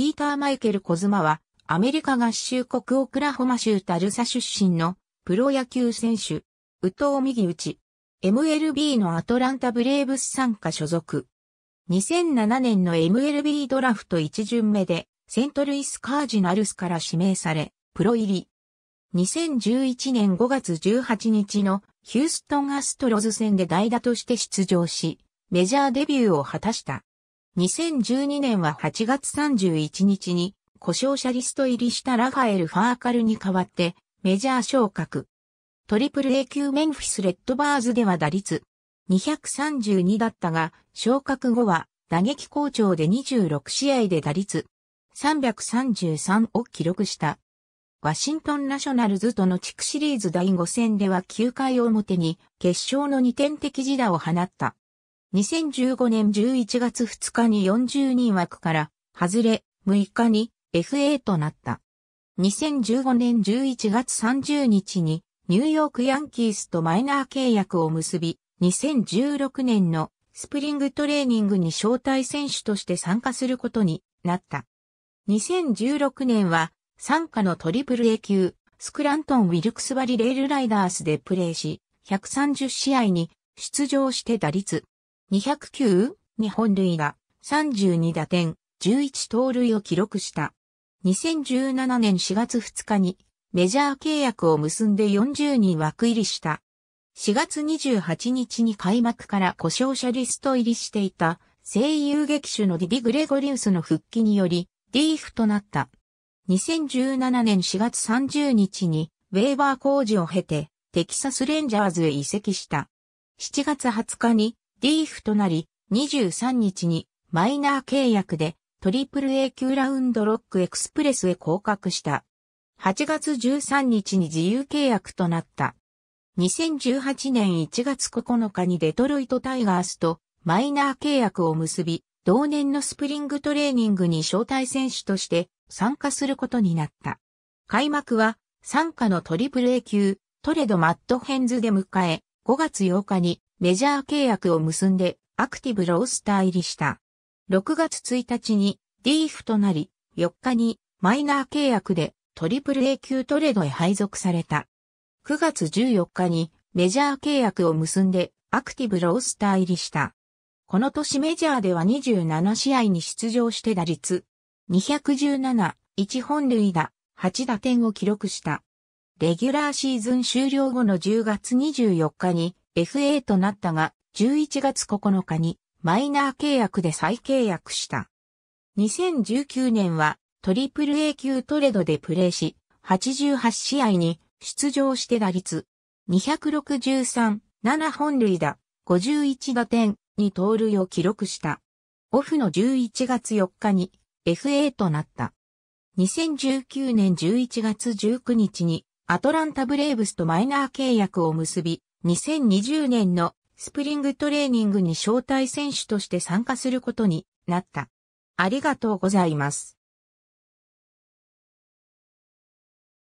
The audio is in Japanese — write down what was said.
ピーター・マイケル・コズマは、アメリカ合衆国オクラホマ州タルサ出身のプロ野球選手、宇藤右打ち、MLB のアトランタブレーブス参加所属。2007年の MLB ドラフト1巡目で、セントルイス・カージナルスから指名され、プロ入り。2011年5月18日のヒューストン・アストロズ戦で代打として出場し、メジャーデビューを果たした。2012年は8月31日に故障者リスト入りしたラファエル・ファーカルに代わってメジャー昇格。トリプル A 級メンフィス・レッドバーズでは打率232だったが昇格後は打撃好調で26試合で打率333を記録した。ワシントンナショナルズとの地区シリーズ第5戦では9回表に決勝の2点的自打を放った。2015年11月2日に40人枠から外れ、6日に FA となった。2015年11月30日にニューヨークヤンキースとマイナー契約を結び、2016年のスプリングトレーニングに招待選手として参加することになった。2016年は参加のトリプル A 級スクラントン・ウィルクスバリレールライダースでプレーし、130試合に出場して打率209に本塁が32打点、11盗塁を記録した。2017年4月2日にメジャー契約を結んで40人枠入りした。4月28日に開幕から故障者リスト入りしていた声優劇手のディビ・グレゴリウスの復帰によりリーフとなった。2017年4月30日にウェーバー工事を経てテキサスレンジャーズへ移籍した。7月20日にリーフとなり、23日にマイナー契約でトリプル A 級ラウンドロックエクスプレスへ降格した。8月13日に自由契約となった。2018年1月9日にデトロイトタイガースとマイナー契約を結び、同年のスプリングトレーニングに招待選手として参加することになった。開幕は参加のトリプル A 級トレドマットヘンズで迎え、5月8日にメジャー契約を結んでアクティブロースター入りした。6月1日にーフとなり、4日にマイナー契約でトリプル a 級トレードへ配属された。9月14日にメジャー契約を結んでアクティブロースター入りした。この年メジャーでは27試合に出場して打率217、1本塁打、8打点を記録した。レギュラーシーズン終了後の10月24日に FA となったが、11月9日にマイナー契約で再契約した。2019年はトリプル A 級トレードでプレーし、88試合に出場して打率263、7本塁打、51打点に盗塁を記録した。オフの11月4日に FA となった。2019年11月19日にアトランタブレーブスとマイナー契約を結び、2020年のスプリングトレーニングに招待選手として参加することになった。ありがとうございます。